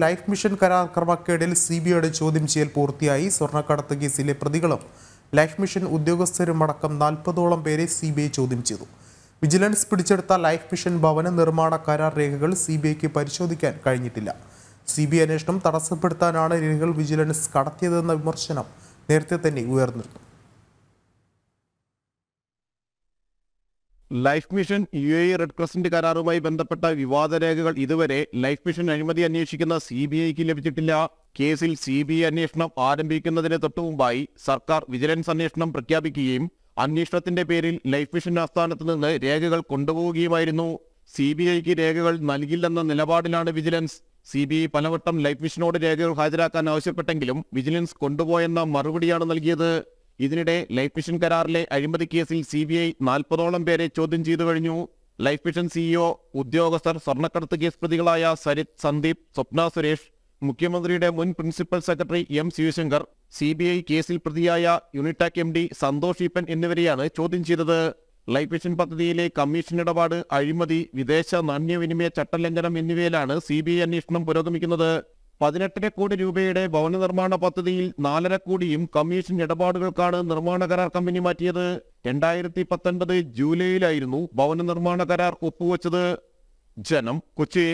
life mission കരാർ ക്രമക്കേടിൽ C B ഐയുടെ ചോദ്യം ചെയ്യൽ പൂർത്തിയായി സ്വർണ്ണക്കടത്ത് കേസിലെ പ്രതികളും ലൈഫ് മിഷൻ ഉദ്യോഗസ്ഥരുമടക്കം നാൽപ്പതോളം പേരെ സി ബി ഐ ചോദ്യം ചെയ്തു വിജിലൻസ് പിടിച്ചെടുത്ത ലൈഫ് മിഷൻ ഭവന നിർമ്മാണ കരാർ രേഖകൾ സി ബി ഐക്ക് പരിശോധിക്കാൻ കഴിഞ്ഞിട്ടില്ല സി ബി ഐ അന്വേഷണം തടസ്സപ്പെടുത്താനാണ് രേഖകൾ വിജിലൻസ് കടത്തിയതെന്ന വിമർശനം നേരത്തെ തന്നെ ഉയർന്നിരുന്നു life mission U A red crescent കരാറുമായി ബന്ധപ്പെട്ട വിവാദ രേഖകൾ ഇതുവരെ ലൈഫ് മിഷൻ അഴിമതി അന്വേഷിക്കുന്ന സി ബി ഐക്ക് ലഭിച്ചിട്ടില്ല കേസിൽ സി ബി ഐ അന്വേഷണം ആരംഭിക്കുന്നതിന് തൊട്ടുമുമ്പായി സർക്കാർ വിജിലൻസ് അന്വേഷണം പ്രഖ്യാപിക്കുകയും അന്വേഷണത്തിന്റെ പേരിൽ ലൈഫ് മിഷൻ ആസ്ഥാനത്ത് നിന്ന് രേഖകൾ കൊണ്ടുപോവുകയുമായിരുന്നു സി ബി ഐക്ക് രേഖകൾ നൽകില്ലെന്ന നിലപാടിലാണ് വിജിലൻസ് സി ബി ഐ പലവട്ടം ലൈഫ് മിഷനോട് രേഖകൾ ഹാജരാക്കാൻ ആവശ്യപ്പെട്ടെങ്കിലും വിജിലൻസ് കൊണ്ടുപോയെന്ന മറുപടിയാണ് നൽകിയത് ഇതിനിടെ ലൈഫ് മിഷൻ കരാറിലെ അഴിമതി കേസിൽ സി ബി ഐ നാൽപ്പതോളം പേരെ ചോദ്യം ചെയ്തു കഴിഞ്ഞു ലൈഫ് മിഷൻ സിഇഒ ഉദ്യോഗസ്ഥർ സ്വർണ്ണക്കടത്ത് കേസ് പ്രതികളായ സരിത് സന്ദീപ് സ്വപ്ന സുരേഷ് മുഖ്യമന്ത്രിയുടെ മുൻ principal secretary M Sivasankar C B I കേസിൽ പ്രതിയായ യൂണിടാക് എം ഡി സന്തോഷ് ഈപ്പൻ എന്നിവരെയാണ് ചോദ്യം ചെയ്തത് ലൈഫ് മിഷൻ പദ്ധതിയിലെ കമ്മീഷൻ ഇടപാട് അഴിമതി വിദേശ നാണ്യവിനിമയ ചട്ടലംഘനം എന്നിവയിലാണ് സി ബി ഐ അന്വേഷണം പുരോഗമിക്കുന്നത് പതിനെട്ടര കോടി രൂപയുടെ ഭവന നിർമ്മാണ പദ്ധതിയിൽ നാലര കോടിയും കമ്മീഷൻ ഇടപാടുകൾക്കാണ് നിർമ്മാണ കരാർ കമ്പനി മാറ്റിയത് രണ്ടായിരത്തി പത്തൊൻപത് ജൂലൈയിലായിരുന്നു ഭവന നിർമ്മാണ കരാർ ഒപ്പുവച്ചത് ജനം കൊച്ചി